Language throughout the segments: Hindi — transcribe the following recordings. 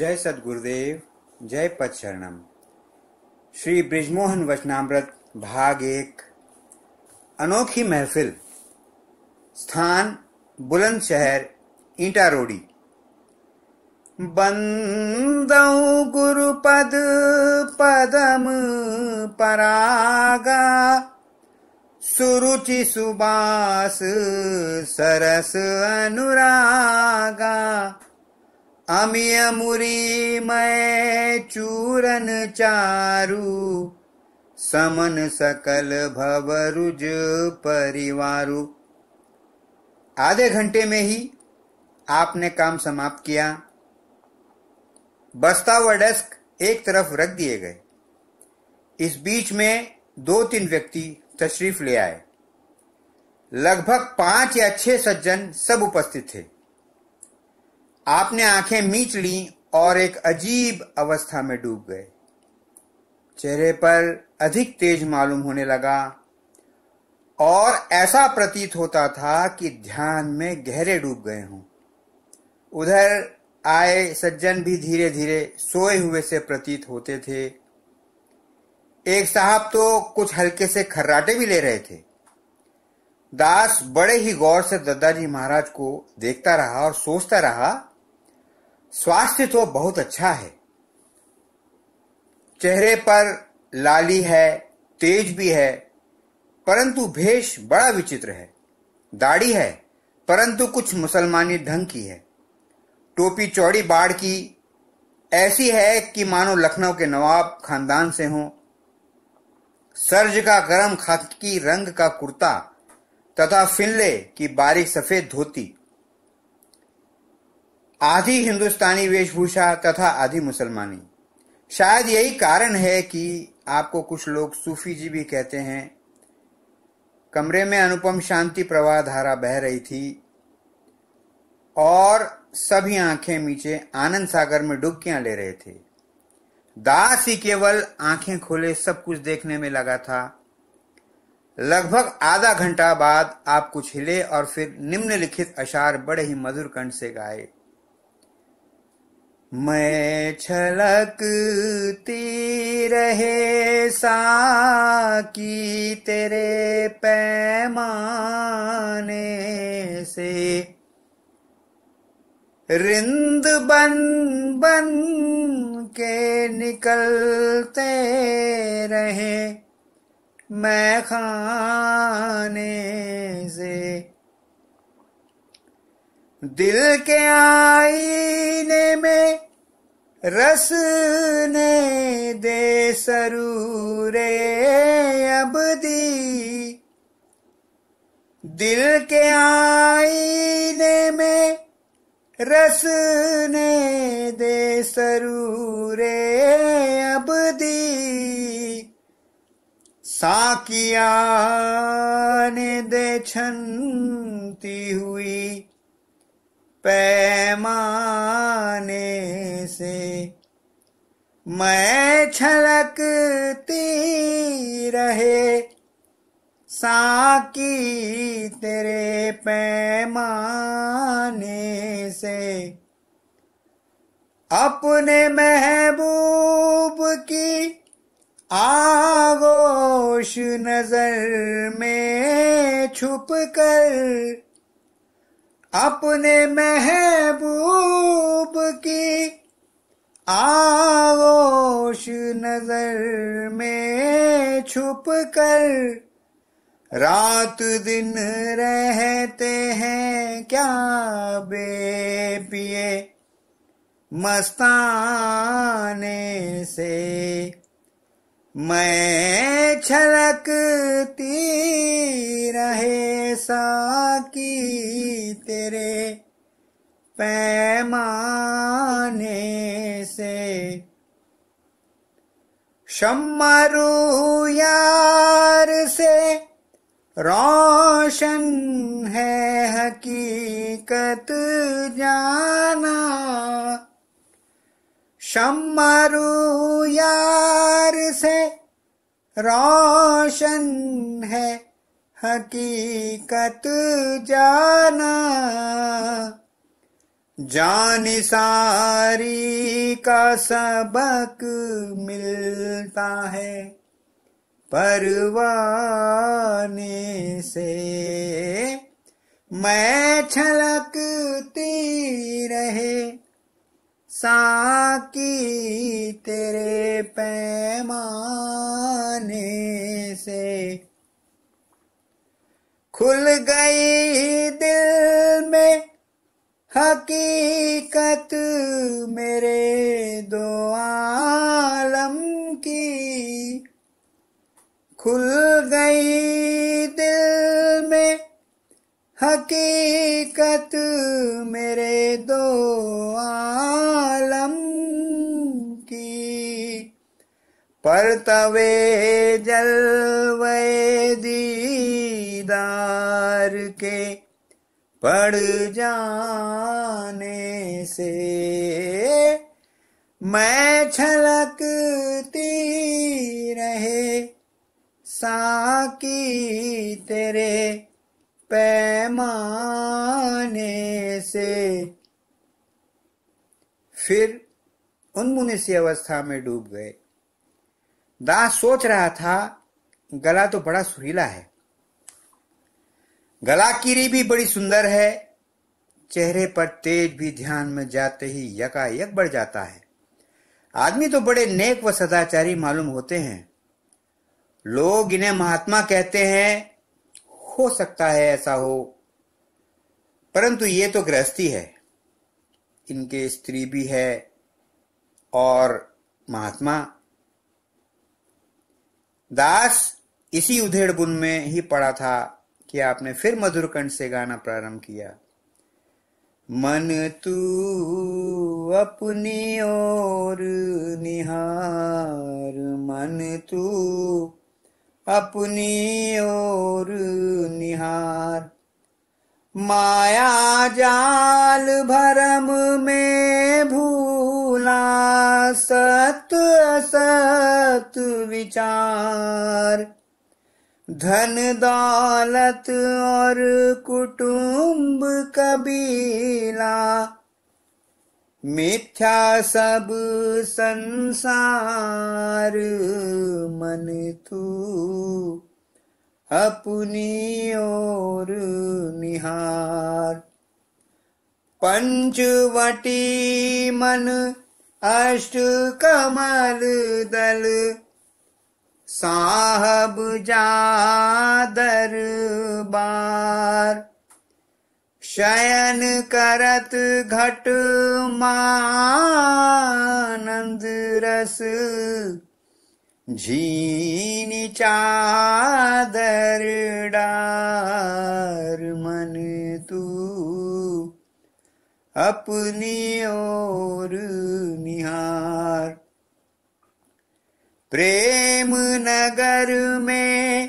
जय सदगुरुदेव जय पद शरणम श्री ब्रिजमोहन वचनामृत भाग एक अनोखी महफिल स्थान बुलंद शहर ईटा रोडी बंदौ गुरुपद पदम परागा सुरुचि सुबास सरस अनुरागा अमी मुरी मै चूरन चारू समन सकल रुज परिवार आधे घंटे में ही आपने काम समाप्त किया बस्ता व डेस्क एक तरफ रख दिए गए इस बीच में दो तीन व्यक्ति तशरीफ ले आए लगभग पांच या छह सज्जन सब उपस्थित थे आपने आंखें मीच ली और एक अजीब अवस्था में डूब गए चेहरे पर अधिक तेज मालूम होने लगा और ऐसा प्रतीत होता था कि ध्यान में गहरे डूब गए हों उधर आए सज्जन भी धीरे धीरे सोए हुए से प्रतीत होते थे एक साहब तो कुछ हल्के से खर्राटे भी ले रहे थे दास बड़े ही गौर से दादाजी महाराज को देखता रहा और सोचता रहा स्वास्थ्य तो बहुत अच्छा है चेहरे पर लाली है तेज भी है परंतु भेष बड़ा विचित्र है दाढ़ी है परंतु कुछ मुसलमानी ढंग की है टोपी चौड़ी बाढ़ की ऐसी है कि मानो लखनऊ के नवाब खानदान से हों सर्ज का गरम खाकी रंग का कुर्ता तथा फिनले की बारीक सफेद धोती आधी हिंदुस्तानी वेशभूषा तथा आधी मुसलमानी शायद यही कारण है कि आपको कुछ लोग सूफी जी भी कहते हैं कमरे में अनुपम शांति प्रवाह धारा बह रही थी और सभी आंखें नीचे आनंद सागर में डुबकियां ले रहे थे दास ही केवल आंखें खोले सब कुछ देखने में लगा था लगभग आधा घंटा बाद आप कुछ हिले और फिर निम्नलिखित अशार बड़े ही मधुर कंठ से गाए मैं छलकती रहे साकी तेरे पैमाने से रिंद बन बन के निकलते रहे मैं खाने दिल के आईने में रस ने दे सरूरे अब दी दिल के आईने में रस ने दे सरूरे अब दी साकिया ने दे छंती हुई पैमाने से मैं छलकती रहे साकी तेरे पैमाने से अपने महबूब की आगोश नजर में छुप कर अपने महबूब की आवोश नजर में छुप कर रात दिन रहते हैं क्या बेपिए मस्ताने से मैं छलकती रहे साकी पैमाने से शमरू यार से रोशन है हकीकत जाना शमरू यार से रोशन है हकीकत जाना जानी सारी का सबक मिलता है परवाने से मैं छलकती रहे साकी तेरे पैमाने से खुल गई दिल में हकीकत मेरे दो आलम की खुल गई दिल में हकीकत मेरे दो आलम की परतवे जलवे दीदार के पड़ जाने से मैं छलकती रहे साकी तेरे पैमाने से फिर उन्मुने सी अवस्था में डूब गए दास सोच रहा था गला तो बड़ा सुरीला है गलाकीरी भी बड़ी सुंदर है चेहरे पर तेज भी ध्यान में जाते ही यकायक बढ़ जाता है आदमी तो बड़े नेक व सदाचारी मालूम होते हैं लोग इन्हें महात्मा कहते हैं हो सकता है ऐसा हो परंतु ये तो गृहस्थी है इनके स्त्री भी है और महात्मा दास इसी उधेड़ बुन में ही पड़ा था कि आपने फिर मधुर कंठ से गाना प्रारंभ किया मन तू अपनी ओर निहार मन तू अपनी ओर निहार माया जाल भरम में भूला सत सत विचार धन दौलत और कुटुंब कबीला मिथ्या सब संसार मन तू अपनी ओर निहार पंचवटी मन अष्ट कमल दल साहब जादर बार शयन करत घट मानंद रस झीनी चादर डार मन तू अपनी ओर निहार प्रेम नगर में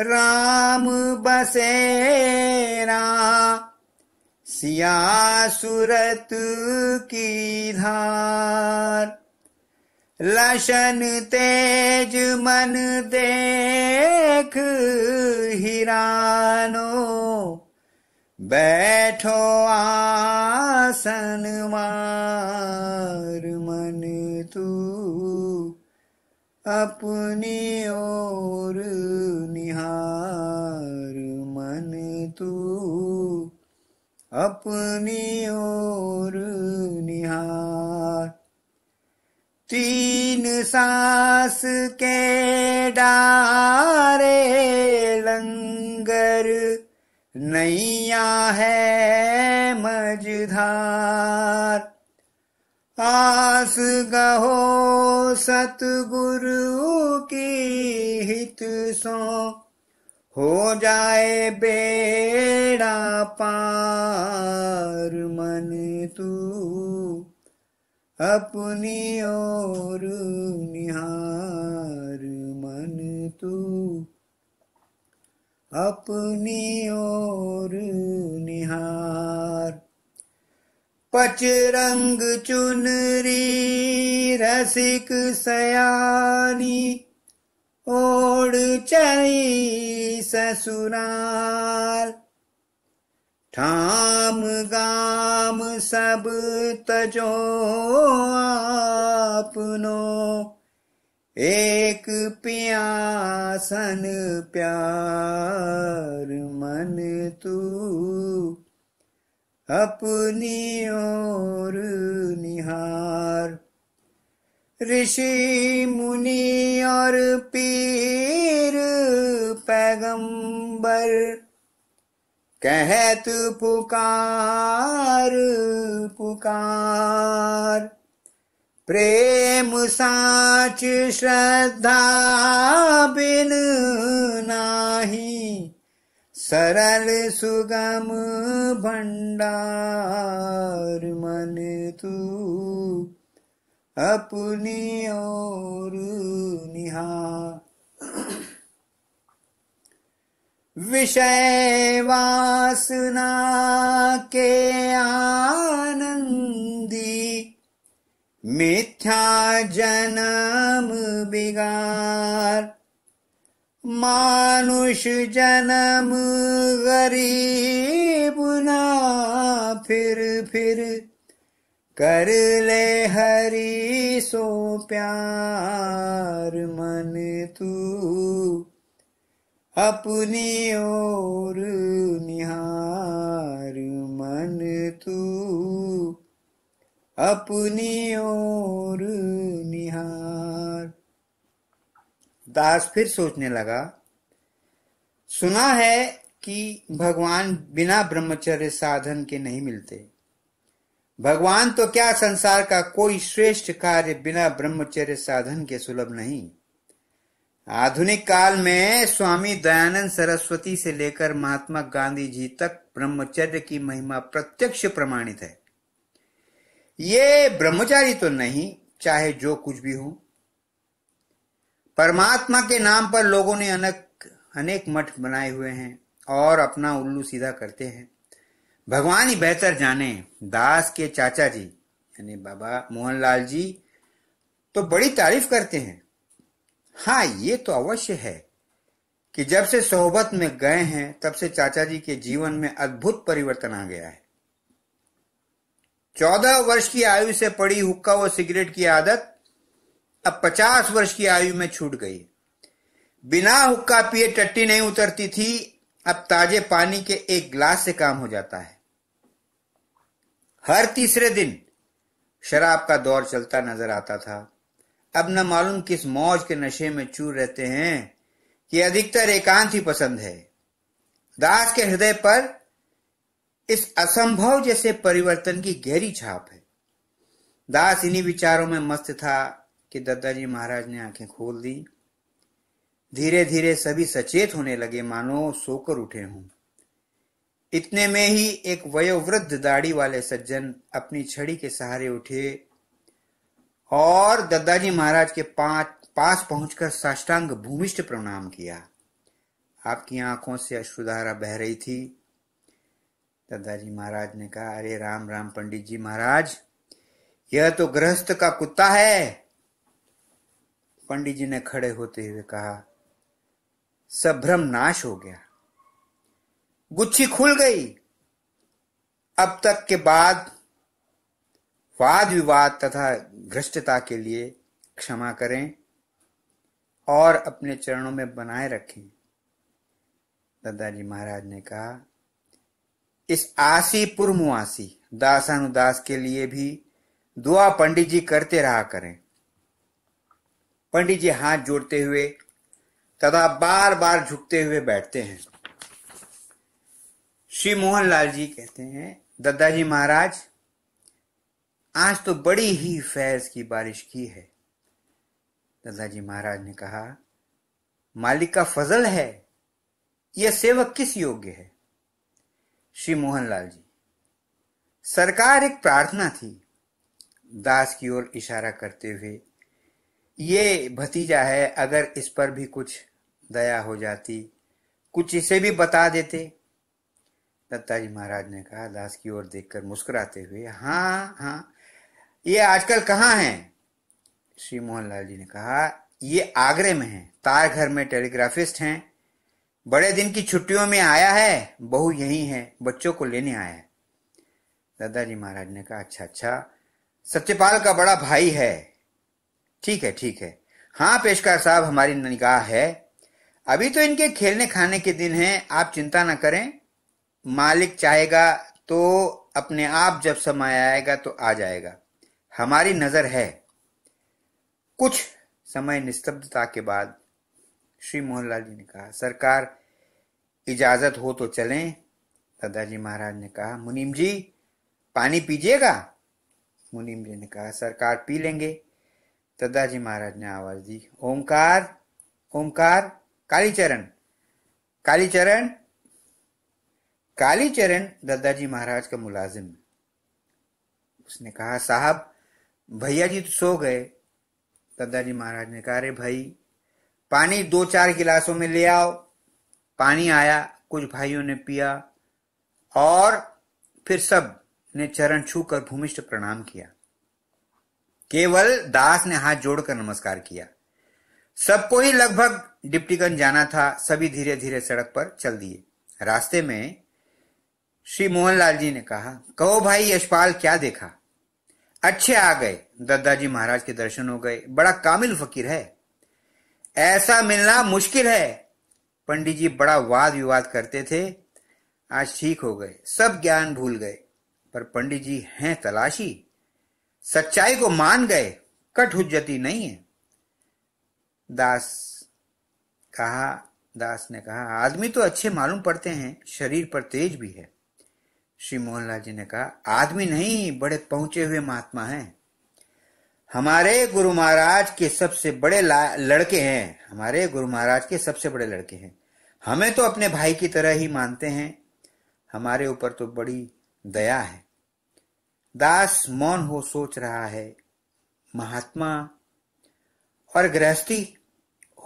राम बसेरा सिया सूरत की धार लशन तेज मन देख हिरानो बैठो आसन मार मन तू अपनी और निहार मन तू अपनी और निहार तीन सांस के डारे लंगर नैया है रहो सतगुरु की हित सो हो जाए बेड़ा पार मन तू अपनी ओर निहार मन तू अपनी ओर निहार पचरंग चुनरी रसिक सयानी ओढ़ चली ससुराल ठाम गाम सब तजो आपनो एक प्यासन प्यार मन तू अपनी ओर निहार ऋषि मुनि और पीर पैगंबर कहत पुकार पुकार प्रेम साच श्रद्धा बिन नाही सरल सुगम भंडार मन तू अपनी ओर निहार विषय वासना के आनंदी मिथ्या जन्म बिगार मानुष जन्म गरीब ना फिर फिर कर ले हरी सो प्यार मन तू अपनी ओर निहार मन तू अपनी ओर निहार दास फिर सोचने लगा सुना है कि भगवान बिना ब्रह्मचर्य साधन के नहीं मिलते भगवान तो क्या संसार का कोई श्रेष्ठ कार्य बिना ब्रह्मचर्य साधन के सुलभ नहीं आधुनिक काल में स्वामी दयानंद सरस्वती से लेकर महात्मा गांधी जी तक ब्रह्मचर्य की महिमा प्रत्यक्ष प्रमाणित है ये ब्रह्मचारी तो नहीं चाहे जो कुछ भी हो परमात्मा के नाम पर लोगों ने अनेक अनेक मठ बनाए हुए हैं और अपना उल्लू सीधा करते हैं भगवान ही बेहतर जाने दास के चाचा जी यानी बाबा मोहनलाल जी तो बड़ी तारीफ करते हैं हाँ ये तो अवश्य है कि जब से सोहबत में गए हैं तब से चाचा जी के जीवन में अद्भुत परिवर्तन आ गया है चौदह वर्ष की आयु से पड़ी हुक्का व सिगरेट की आदत अब पचास वर्ष की आयु में छूट गई बिना हुक्का पिए टट्टी नहीं उतरती थी अब ताजे पानी के एक गिलास से काम हो जाता है हर तीसरे दिन शराब का दौर चलता नजर आता था अब न मालूम किस मौज के नशे में चूर रहते हैं कि अधिकतर एकांत ही पसंद है दास के हृदय पर इस असंभव जैसे परिवर्तन की गहरी छाप है दास इन्हीं विचारों में मस्त था कि दादाजी महाराज ने आंखें खोल दी धीरे धीरे सभी सचेत होने लगे मानो सोकर उठे हों इतने में ही एक वयोवृद्ध दाढ़ी वाले सज्जन अपनी छड़ी के सहारे उठे और दादाजी महाराज के पांच पास पहुंचकर साष्टांग भूमिष्ठ प्रणाम किया आपकी आंखों से अश्रुधारा बह रही थी दादाजी महाराज ने कहा अरे राम राम पंडित जी महाराज यह तो गृहस्थ का कुत्ता है पंडित जी ने खड़े होते हुए कहा सभ्रम नाश हो गया गुच्छी खुल गई अब तक के बाद वाद विवाद तथा घृष्टता के लिए क्षमा करें और अपने चरणों में बनाए रखें दादाजी महाराज ने कहा इस आसी पुरमुआसी दासानुदास के लिए भी दुआ पंडित जी करते रहा करें पंडित जी हाथ जोड़ते हुए तथा बार बार झुकते हुए बैठते हैं श्री मोहन लाल जी कहते हैं दादाजी महाराज आज तो बड़ी ही फैज की बारिश की है दादाजी महाराज ने कहा मालिक का फजल है यह सेवक किस योग्य है श्री मोहन लाल जी सरकार एक प्रार्थना थी दास की ओर इशारा करते हुए ये भतीजा है अगर इस पर भी कुछ दया हो जाती कुछ इसे भी बता देते दत्ताजी महाराज ने कहा दास की ओर देखकर मुस्कुराते हुए हाँ हाँ ये आजकल कहाँ है श्री मोहनलाल जी ने कहा ये आगरे में है तार घर में टेलीग्राफिस्ट हैं बड़े दिन की छुट्टियों में आया है बहू यही है बच्चों को लेने आया है दादाजी महाराज ने कहा अच्छा अच्छा सत्यपाल का बड़ा भाई है ठीक है ठीक है हाँ पेशकार साहब हमारी निकाह है अभी तो इनके खेलने खाने के दिन हैं आप चिंता ना करें मालिक चाहेगा तो अपने आप जब समय आएगा तो आ जाएगा हमारी नजर है कुछ समय निस्तब्धता के बाद श्री मोहनलाल जी ने कहा सरकार इजाजत हो तो चलें दादाजी महाराज ने कहा मुनीम जी पानी पीजिएगा मुनीम जी ने कहा सरकार पी लेंगे દાદાજી महाराज ने आवाज दी ओंकार ओंकार कालीचरण कालीचरण दादाजी महाराज का मुलाजिम उसने कहा साहब भैया जी तो सो गए दादाजी महाराज ने कहा अरे भाई पानी दो चार गिलासों में ले आओ पानी आया कुछ भाइयों ने पिया और फिर सब ने चरण छूकर भूमिष्ठ प्रणाम किया केवल दास ने हाथ जोड़कर नमस्कार किया सबको ही लगभग डिप्टीगंज जाना था सभी धीरे धीरे सड़क पर चल दिए रास्ते में श्री मोहनलाल जी ने कहा कहो भाई यशपाल क्या देखा अच्छे आ गए दादाजी महाराज के दर्शन हो गए बड़ा कामिल फकीर है ऐसा मिलना मुश्किल है पंडित जी बड़ा वाद विवाद करते थे आज ठीक हो गए सब ज्ञान भूल गए पर पंडित जी हैं तलाशी सच्चाई को मान गए कट हुज्जती नहीं है दास कहा दास ने कहा आदमी तो अच्छे मालूम पड़ते हैं शरीर पर तेज भी है श्री मोहनलाल जी ने कहा आदमी नहीं बड़े पहुंचे हुए महात्मा हैं हमारे गुरु महाराज के सबसे बड़े लड़के हैं हमारे गुरु महाराज के सबसे बड़े लड़के हैं हमें तो अपने भाई की तरह ही मानते हैं हमारे ऊपर तो बड़ी दया है दास मौन हो सोच रहा है महात्मा और गृहस्थी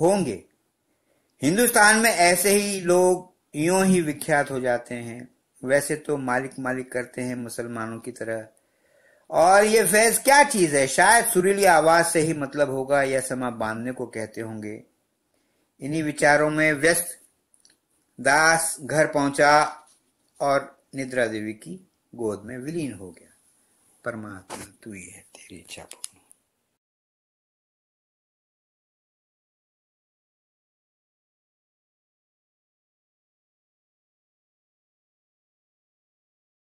होंगे हिंदुस्तान में ऐसे ही लोग यूं ही विख्यात हो जाते हैं वैसे तो मालिक मालिक करते हैं मुसलमानों की तरह और ये फैज क्या चीज है शायद सुरीली आवाज से ही मतलब होगा या समा बांधने को कहते होंगे इन्हीं विचारों में व्यस्त दास घर पहुंचा और निद्रा देवी की गोद में विलीन हो गया per mattina tu ti ricciapo.